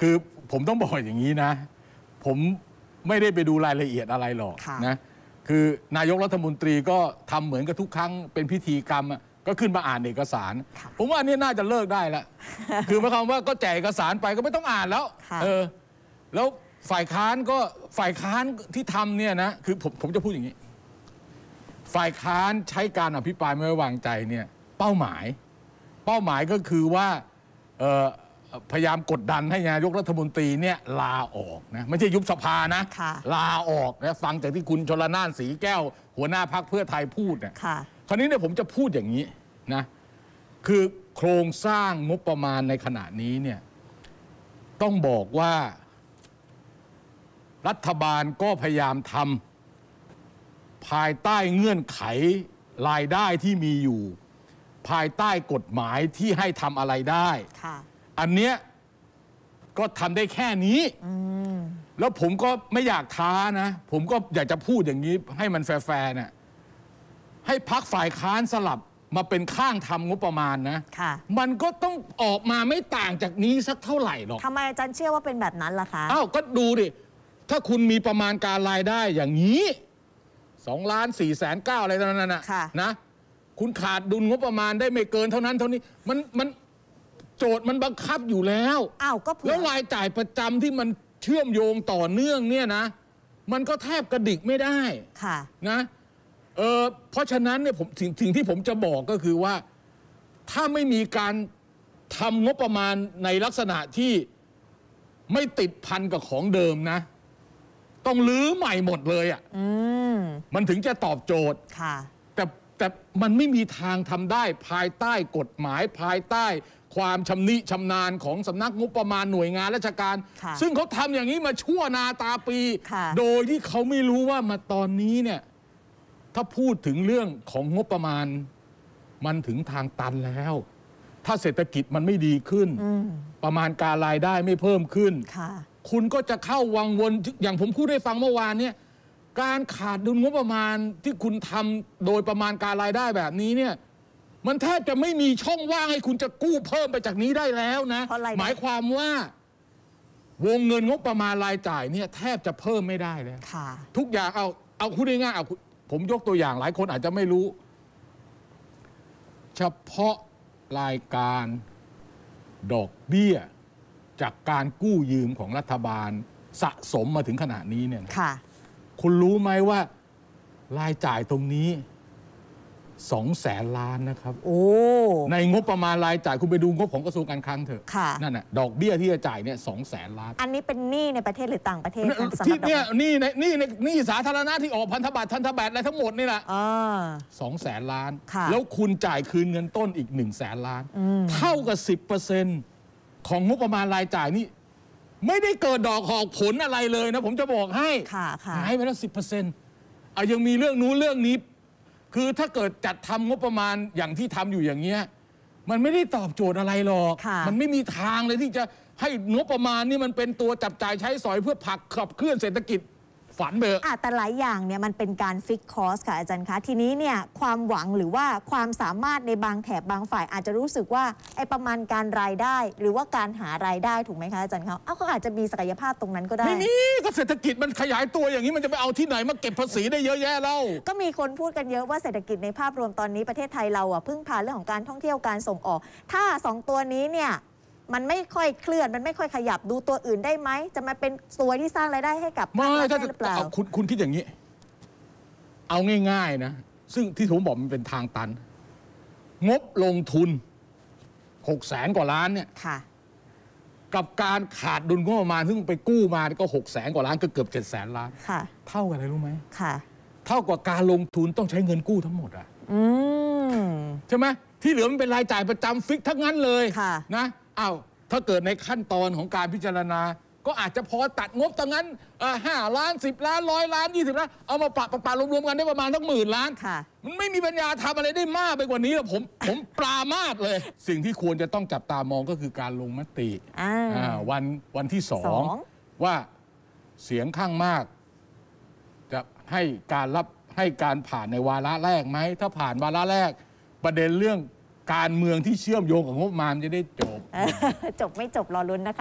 คือผมต้องบอกอย่างนี้นะ ผมไม่ได้ไปดูรายละเอียดอะไรหรอกนะคือนายกรัฐมนตรีก็ทำเหมือนกับทุกครั้ง เป็นพิธีกรรมก็ขึ้นมาอ่านเอกสาร ผมว่าอันนี้น่าจะเลิกได้ละคือหมายความว่าก็แจกเอกสารไปก็ไม่ต้องอ่านแล้วเออแล้วฝ่ายค้านก็ฝ่ายค้านที่ทำเนี่ยนะ คือ ผมผมจะพูดอย่างนี้ ฝ่ายค้านใช้การอภิปรายไม่ไว้วางใจเนี่ย เป้าหมาย เป้าหมายก็คือว่าพยายามกดดันให้นายกรัฐมนตรีเนี่ย ลาออกนะ ไม่ใช่ยุบสภานะลาออกนะฟังจากที่คุณชลนานสีแก้ว หัวหน้าพักเพื่อไทยพูดเนี่ยคราวนี้เนี่ยผมจะพูดอย่างนี้นะ คือโครงสร้างงบประมาณในขณะนี้เนี่ย ต้องบอกว่า รัฐบาลก็พยายามทำภายใต้เงื่อนไขรายได้ที่มีอยู่ ภายใต้กฎหมายที่ให้ทำอะไรได้อันเนี้ยก็ทำได้แค่นี้แล้วผมก็ไม่อยากท้านะ ผมก็อยากจะพูดอย่างนี้ ให้มันแฟร์ๆนะ่ะให้พักฝ่ายค้านสลับมาเป็นข้างทำงบประมาณนะะมันก็ต้องออกมาไม่ต่างจากนี้สักเท่าไหร่หรอกทำไมอาจารย์เชื่อว่าเป็นแบบนั้นล่ะคะอ้าวก็ดูดิถ้าคุณมีประมาณการรายได้อย่างนี้สองล้านสี่แสนเก้าอะไรเท่านั้นนะนะคุณขาดดุลงบประมาณได้ไม่เกินเท่านั้น เท่านี้ มันมันโจทย์มันบังคับอยู่แล้วอ้าวก็แล้วรายจ่ายประจำที่มันเชื่อมโยงต่อเนื่องเนี่ยนะมันก็แทบกระดิกไม่ได้ค่ะ นะ เออเพราะฉะนั้นเนี่ยผมถึงถงที่ผมจะบอกก็คือว่า ถ้าไม่มีการทำงบประมาณในลักษณะที่ไม่ติดพันกับของเดิมนะ ต้องลื้อใหม่หมดเลยอะ่ะมมันถึงจะตอบโจทย์ค่ะ แต่แต่มันไม่มีทางทำได้ภายใต้กฎหมายภายใต้ความชำนิชำนาญของสำนักงบประมาณหน่วยงานราชการ ซึ่งเขาทำอย่างนี้มาชั่วนาตาปี โดยที่เขาไม่รู้ว่ามาตอนนี้เนี่ยถ้าพูดถึงเรื่องของงบประมาณ มันถึงทางตันแล้ว ถ้าเศรษฐกิจมันไม่ดีขึ้น ประมาณการรายได้ไม่เพิ่มขึ้นคคุณก็จะเข้าวังวนอย่างผมพูดได้ฟังเมื่อวานเนี่ยการขาดดุลงบประมาณที่คุณทำโดยประมาณการรายได้แบบนี้เนี่ยมันแทบจะไม่มีช่องว่างให้คุณจะกู้เพิ่มไปจากนี้ได้แล้วนะะหมายความว่า วงเงินงบประมาณรายจ่ายเนี่ยแทบจะเพิ่มไม่ได้แล้วทุกอย่างเอาเอาคุณง่ายๆเอาผมยกตัวอย่าง หลายคนอาจจะไม่รู้ เฉพาะรายการดอกเบี้ย จากการกู้ยืมของรัฐบาลสะสมมาถึงขนาดนี้เนี่ยคคุณรู้ไหมว่ารายจ่ายตรงนี้สองแสนล้านนะครับในงบประมาณรายจ่ายคุณไปดูงบของกระทรวงการคลังเถอะนั่นน่ะดอกเบี้ยที่จะจ่ายเนี่ยสองแสนล้าน อันนี้เป็นหนี้ในประเทศหรือต่างประเทศที่เนี่ยหนี้ในหนี้ในหนี้สาธารณะที่ออกพันธบัตรพันธบัตรอะไรทั้งหมดนี่แหละสองแสนล้านแล้วคุณจ่ายคืนเงินต้นอีกหนึ่งแสนล้าน เท่ากับสิบเปอร์เซ็นต์ของงบประมาณรายจ่ายนี่ ไม่ได้เกิดดอกหอกผลอะไรเลยนะผมจะบอกให้หายไปแล้วสิบเปอร์เซ็นต์ยังมีเรื่องนู้นเรื่องนี้คือถ้าเกิดจัดทำงบประมาณอย่างที่ทำอยู่อย่างเงี้ยมันไม่ได้ตอบโจทย์อะไรหรอก มันไม่มีทางเลยที่จะให้งบประมาณนี่มันเป็นตัวจับจ่ายใช้สอยเพื่อผลักขับเคลื่อนเศรษฐกิจฝันเบอะอะแต่หลายอย่างเนี่ยมันเป็นการฟิกคอสค่ะอาจารย์คะ ทีนี้เนี่ยความหวังหรือว่าความสามารถในบางแถบบางฝ่าย อาจจะรู้สึกว่าไอประมาณการรายได้หรือว่าการหารายได้ถูกไหมคะ อาจารย์คะเอาเขาอาจจะมีศักยภาพตรงนั้นก็ได้ไม่มีก็เศรษฐกิจมันขยายตัวอย่างนี้มันจะไปเอาที่ไหนมาเก็บภาษีได้เยอะแยะเล่าก็มีคนพูดกันเยอะว่าเศรษฐกิจในภาพรวมตอนนี้ประเทศไทยเราอ่ะพึ่งพาเรื่องของการท่องเที่ยวการส่งออก ถ้า 2 ตัวนี้เนี่ยมันไม่ค่อยเคลื่อนมันไม่ค่อยขยับดูตัวอื่นได้ไหมจะมาเป็นตัวที่สร้างรายได้ให้กับภาครัไม่ฐถ้าหรือเปจะล่าเอาคุณคุณคิดอย่างนี้ เอาง่าย ๆ นะ ซึ่งที่ผมบอกมันเป็นทางตัน งบลงทุนหกแสนกว่าล้านเนี่ยค่ะ กับการขาดดุลงบประมาณซึ่งไปกู้มานี่ก็หกแสนกว่าล้าน ก็เกือบเจ็ดแสนล้านค่ะ เท่ากันอะไรรู้ไหมค่ะ เท่ากับการลงทุนต้องใช้เงินกู้ทั้งหมดอะอืมใช่ไหมที่เหลือมันเป็นรายจ่ายประจำฟิกทั้งนั้นเลยค่ะ นะอ้าวถ้าเกิดในขั้นตอนของการพิจารณา ก็อาจจะพอตัดงบตรงนั้นห้าล้านสิบล้านร้อยล้านยี่สิบล้านเอามาปรับปะรวมๆกันได้ประมาณทั้งหมื่นล้านมันไม่มีปัญญาทำอะไรได้มากไปกว่านี้หรอกผม ผมปรามาสเลย สิ่งที่ควรจะต้องจับตามองก็คือการลงมติวันวันที่สองว่าเสียงข้างมาก จะให้การรับให้การผ่านในวาระแรกไหมถ้าผ่านวาระแรก ประเด็นเรื่องการเมืองที่เชื่อมโยงกับงบมามจะได้จบ จบไม่จบ รอรุ้นนะคะ